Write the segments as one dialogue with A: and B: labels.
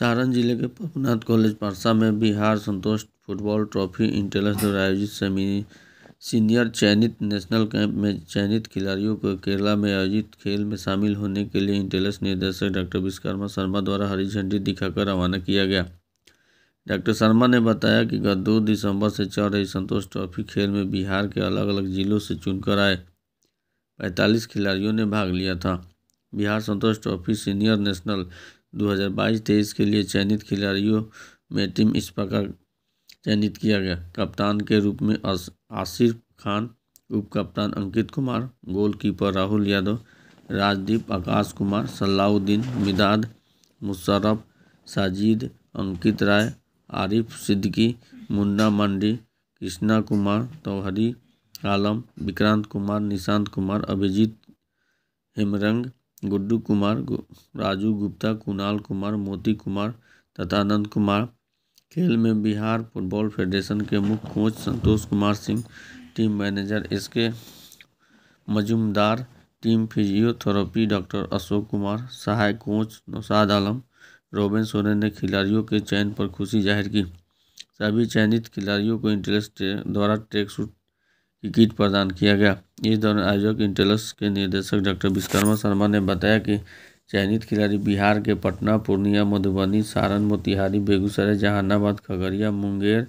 A: सारण जिले के पपनाथ कॉलेज परसा में Bihar Santosh football trophy international द्वारा आयोजित सेमी सीनियर चयनित नेशनल कैंप में चयनित खिलाड़ियों को केरला में आयोजित खेल में शामिल होने के लिए इंटेलस निर्देशक डॉक्टर विश्वकर्मा शर्मा द्वारा हरी झंडी दिखाकर रवाना किया गया डॉक्टर शर्मा ने बताया कि गत दो दिसंबर से चल रही संतोष ट्रॉफी खेल में बिहार के अलग अलग जिलों से चुनकर आए पैंतालीस खिलाड़ियों ने भाग लिया था Bihar Santosh trophy senior national 2022-23 के लिए चयनित खिलाड़ियों में टीम इस प्रकार चयनित किया गया कप्तान के रूप में आसिफ खान उप कप्तान अंकित कुमार गोलकीपर राहुल यादव राजदीप आकाश कुमार सलाउद्दीन मिदाद मुशरफ साजिद अंकित राय आरिफ सिद्दकी मुन्ना मंडी कृष्णा कुमार तोहरी आलम विक्रांत कुमार निशांत कुमार अभिजीत हेमरंग गुड्डू कुमार राजू गुप्ता कुणाल कुमार मोती कुमार तथा अनंत कुमार खेल में बिहार फुटबॉल फेडरेशन के मुख्य coach Santosh Kumar Singh team manager S K Majumdar team physiotherapy doctor Ashok Kumar सहायक कोच नौसाद आलम रोबिन सोरेन ने खिलाड़ियों के चयन पर खुशी जाहिर की सभी चयनित खिलाड़ियों को इंटरेस्ट द्वारा ट्रैक सूट की किट प्रदान किया गया इस दौरान आयोजक इंटेलस के निर्देशक डॉक्टर विश्वकर्मा शर्मा ने बताया कि चयनित खिलाड़ी बिहार के पटना पूर्णिया मधुबनी सारण मोतिहारी बेगूसराय जहानाबाद खगड़िया मुंगेर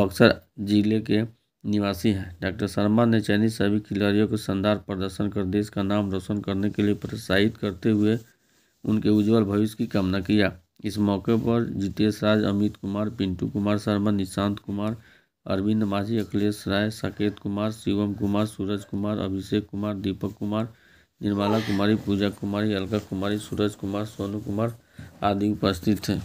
A: बक्सर जिले के निवासी हैं डॉक्टर शर्मा ने चयनित सभी खिलाड़ियों को शानदार प्रदर्शन कर देश का नाम रोशन करने के लिए प्रोत्साहित करते हुए उनके उज्जवल भविष्य की कामना किया इस मौके पर जितेश राज अमित कुमार पिंटू कुमार शर्मा निशांत कुमार अरविंद माझी अखिलेश राय साकेत कुमार शिवम कुमार सूरज कुमार अभिषेक कुमार दीपक कुमार निर्मला कुमारी पूजा कुमारी अलका कुमारी सूरज कुमार सोनू कुमार आदि उपस्थित थे